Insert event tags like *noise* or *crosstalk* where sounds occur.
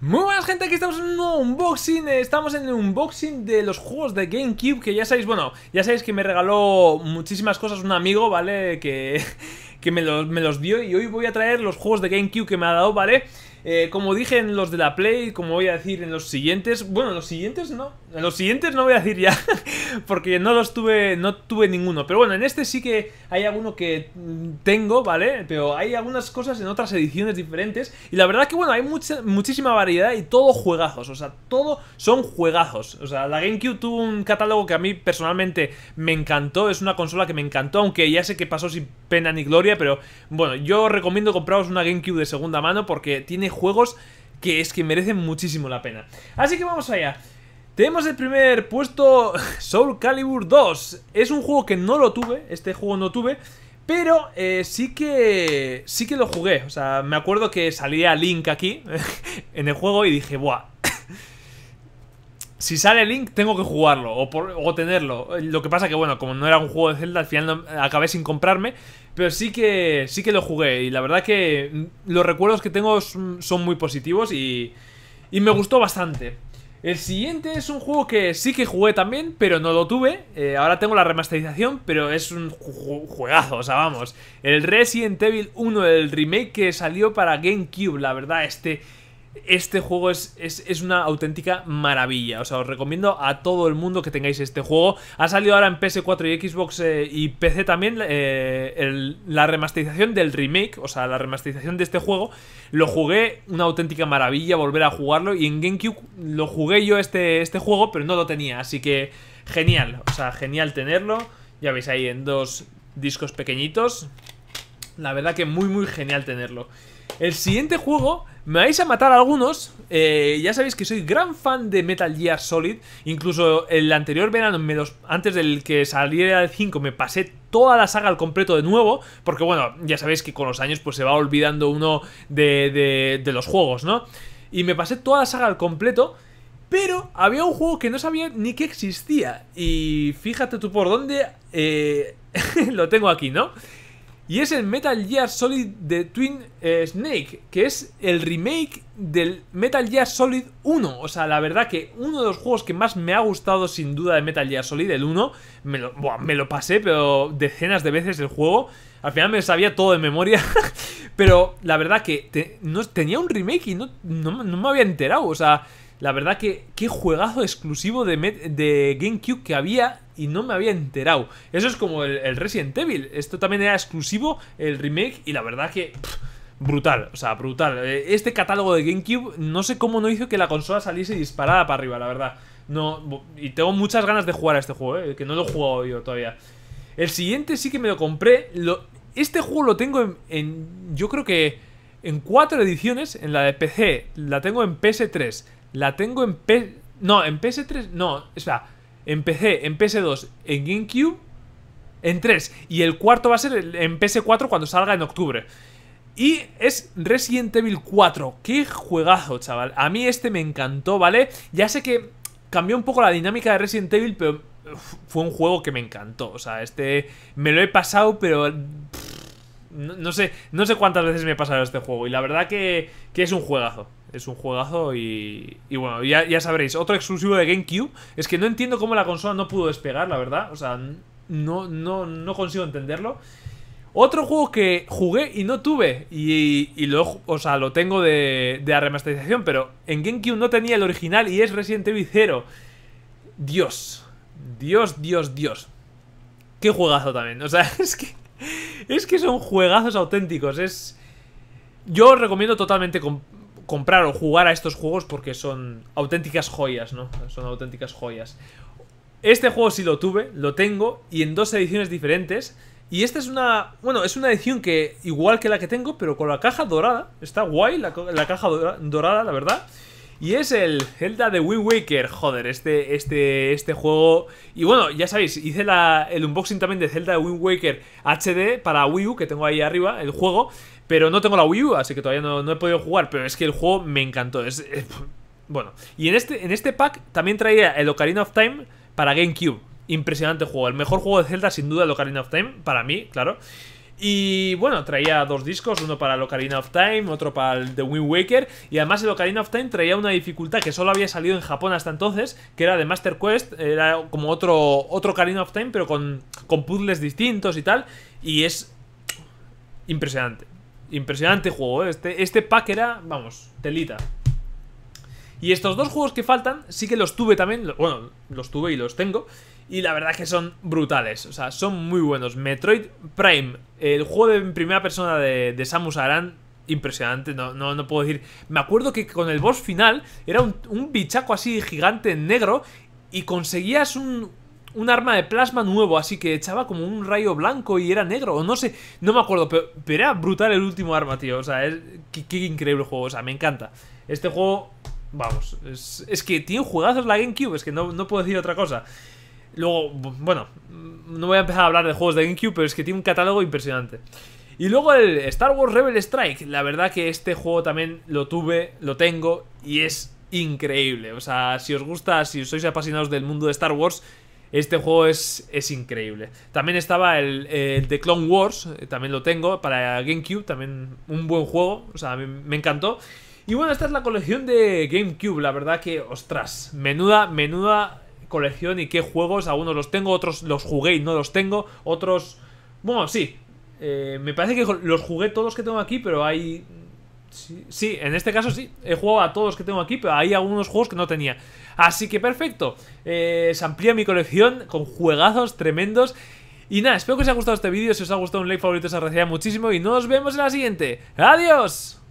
Muy buenas gente, aquí estamos en un nuevo unboxing eh, Estamos en el unboxing de los juegos de Gamecube Que ya sabéis, bueno, ya sabéis que me regaló muchísimas cosas un amigo, ¿vale? Que, *laughs* me, los, dio y hoy voy a traer los juegos de Gamecube que me ha dado, ¿vale? vale eh, como dije en los de la Play, como voy a decir en los siguientes, bueno, los siguientes no, en los siguientes no voy a decir ya, *laughs* porque no los tuve, no tuve ninguno, pero bueno, en este sí que hay alguno que mm, tengo, ¿vale? Pero hay algunas cosas en otras ediciones diferentes, y la verdad que bueno, hay mucha, muchísima variedad y todo juegazos, o sea, todo son juegazos, o sea, la GameCube tuvo un catálogo que a mí personalmente me encantó, es una consola que me encantó, aunque ya sé que pasó sin pena ni gloria, pero bueno, yo recomiendo compraros una GameCube de segunda mano porque tiene juegos que es que merecen muchísimo la pena. Así que vamos allá. Tenemos el primer puesto *laughs* Soul Calibur 2. Es un juego que no lo tuve, este juego no tuve, pero eh, sí que sí que lo jugué. O sea, me acuerdo que salía Link aquí *laughs* en el juego y dije, buah, si sale Link, tengo que jugarlo o, tenerlo. Lo que pasa que, bueno, como no era un juego de Zelda, al final acabé sin comprarme. Pero sí que, sí que lo jugué. Y la verdad que mm, los recuerdos que tengo son muy positivos y, y me gustó bastante. El siguiente es un juego que sí que jugué también, pero no lo tuve. Eh, ahora tengo la remasterización, pero es un juegazo, o sea, vamos. El Resident Evil 1, el remake que salió para GameCube, la verdad, este este juego es, una auténtica maravilla. O sea, os recomiendo a todo el mundo que tengáis este juego. Ha salido ahora en PS4 y Xbox eh, y PC también eh, la remasterización del remake, o sea, la remasterización de este juego. Lo jugué, una auténtica maravilla volver a jugarlo. Y en GameCube lo jugué yo este, este juego, pero no lo tenía. Así que genial, o sea, genial tenerlo. Ya veis ahí en dos discos pequeñitos. La verdad que muy, muy genial tenerlo. El siguiente juego, me vais a matar algunos. Eh, ya sabéis que soy gran fan de Metal Gear Solid. Incluso el anterior verano, antes del que saliera el 5, me pasé toda la saga al completo de nuevo. Porque bueno, ya sabéis que con los años pues se va olvidando uno de, los juegos, ¿no? Y me pasé toda la saga al completo. Pero había un juego que no sabía ni que existía. Y fíjate tú por dónde eh, *laughs* lo tengo aquí, ¿no? Y es el Metal Gear Solid de Twin eh, Snake, que es el remake del Metal Gear Solid 1. O sea, la verdad que uno de los juegos que más me ha gustado sin duda de Metal Gear Solid, el 1, me lo, pasé, pero decenas de veces el juego. Al final me sabía todo de memoria. *laughs* pero la verdad que no, tenía un remake y no, no, me había enterado. O sea, la verdad que qué juegazo exclusivo de, de GameCube que había y no me había enterado. Eso es como el, Resident Evil. Esto también era exclusivo, el remake, y la verdad que... brutal, o sea, brutal. Eh, este catálogo de GameCube, no sé cómo no hizo que la consola saliese disparada para arriba, la verdad. No, y tengo muchas ganas de jugar a este juego, eh, que no lo he jugado yo todavía. El siguiente sí que me lo compré. Lo, este juego lo tengo en, en, Yo creo que. En cuatro ediciones. En la de PC. La tengo en PS3. La tengo en P. No, en PS3. No, espera en PC, en PS2, en GameCube, en 3. Y el cuarto va a ser en PS4 cuando salga en octubre. Y es Resident Evil 4. ¡Qué juegazo, chaval! A mí este me encantó, ¿vale? Ya sé que cambió un poco la dinámica de Resident Evil, pero fue un juego que me encantó. O sea, este me lo he pasado, pero... no, sé, no sé cuántas veces me he pasado este juego. Y la verdad que es un juegazo es un juegazo y, y bueno, ya, sabréis. Otro exclusivo de GameCube. Es que no entiendo cómo la consola no pudo despegar, la verdad. O sea, no, no, no consigo entenderlo. Otro juego que jugué y no tuve. Y, y lo, o sea, lo tengo de, de pero en GameCube no tenía el original y es Resident Evil 0. Dios. Dios, Dios, Dios. Qué juegazo también. O sea, *laughs* es que. Es que son juegazos auténticos. Es. Yo os recomiendo totalmente comprar o jugar a estos juegos porque son auténticas joyas, ¿no? Son auténticas joyas. Este juego sí lo tuve, lo tengo, y en dos ediciones diferentes. Y esta es una. Bueno, es una edición que. igual que la que tengo, pero con la caja dorada. Está guay la, la caja dorada, la verdad. Y es el Zelda de Wind Waker. Joder, este, este, este juego. Y bueno, ya sabéis, hice la, el unboxing también de Zelda de Wind Waker HD para Wii U, que tengo ahí arriba, el juego. Pero no tengo la Wii U, así que todavía no, he podido jugar. Pero es que el juego me encantó. Es, bueno, y en este, en este pack también traía el Ocarina of Time para GameCube. Impresionante juego. El mejor juego de Zelda, sin duda, el Ocarina of Time, para mí, claro. Y bueno, traía dos discos, uno para el Ocarina of Time, otro para The Wind Waker. Y además el Ocarina of Time traía una dificultad que solo había salido en Japón hasta entonces, que era de Master Quest, era como otro, otro Ocarina of Time, pero con, con puzzles distintos y tal. Y es impresionante. Impresionante juego, ¿eh? este, este pack era, vamos, telita. Y estos dos juegos que faltan, sí que los tuve también, bueno, los tuve y los tengo. Y la verdad que son brutales, o sea, son muy buenos. Metroid Prime, el juego de primera persona de, Samus Aran, impresionante, no, no, no, puedo decir. Me acuerdo que con el boss final era un, bichaco así gigante negro y conseguías un, arma de plasma nuevo, así que echaba como un rayo blanco y era negro, o no sé, no me acuerdo, pero, era brutal el último arma, tío. O sea, es, qué, increíble juego, o sea, me encanta. Este juego, vamos, es, que tiene jugadas la GameCube, es que no, no puedo decir otra cosa. Luego, bueno, no voy a empezar a hablar de juegos de GameCube, pero es que tiene un catálogo impresionante. Y luego el Star Wars Rebel Strike. La verdad que este juego también lo tuve, lo tengo y es increíble. O sea, si os gusta, si sois apasionados del mundo de Star Wars, este juego es, es increíble. También estaba el, el, Clone Wars, eh, también lo tengo para GameCube, también un buen juego, o sea, me, me encantó. Y bueno, esta es la colección de GameCube, la verdad que, ostras, menuda, menuda colección y qué juegos. Algunos los tengo, otros los jugué y no los tengo. Otros... Bueno, sí. Eh, me parece que los jugué todos que tengo aquí, pero hay... Sí, en este caso sí. He jugado a todos que tengo aquí, pero hay algunos juegos que no tenía. Así que perfecto. Eh, se amplía mi colección con juegazos tremendos. Y nada, espero que os haya gustado este vídeo. Si os ha gustado un like favorito, os agradecería muchísimo. Y nos vemos en la siguiente. ¡Adiós!